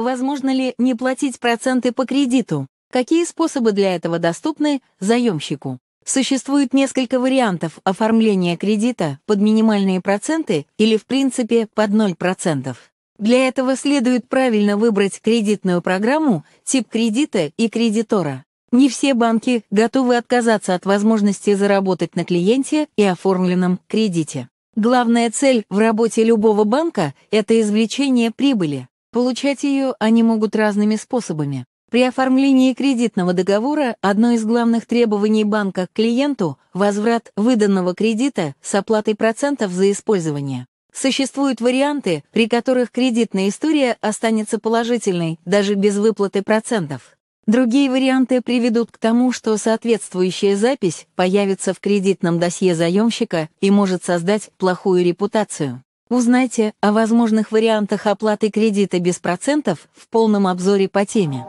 Возможно ли не платить проценты по кредиту? Какие способы для этого доступны заемщику? Существует несколько вариантов оформления кредита под минимальные проценты или, в принципе, под 0%. Для этого следует правильно выбрать кредитную программу, тип кредита и кредитора. Не все банки готовы отказаться от возможности заработать на клиенте и оформленном кредите. Главная цель в работе любого банка – это извлечение прибыли. Получать ее они могут разными способами. При оформлении кредитного договора одно из главных требований банка к клиенту – возврат выданного кредита с оплатой процентов за использование. Существуют варианты, при которых кредитная история останется положительной даже без выплаты процентов. Другие варианты приведут к тому, что соответствующая запись появится в кредитном досье заемщика и может создать плохую репутацию. Узнайте о возможных вариантах оплаты кредита без процентов в полном обзоре по теме.